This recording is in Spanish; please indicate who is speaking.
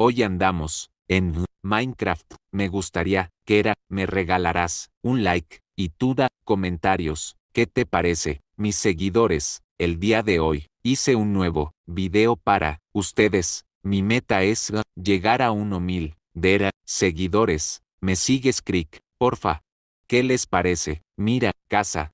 Speaker 1: Hoy andamos en Minecraft. Me gustaría que era, me regalarás un like y tú da comentarios. ¿Qué te parece, mis seguidores? El día de hoy hice un nuevo video para ustedes. Mi meta es llegar a 1.000 mil seguidores. ¿Me sigues, Crick? Porfa. ¿Qué les parece? Mira, casa,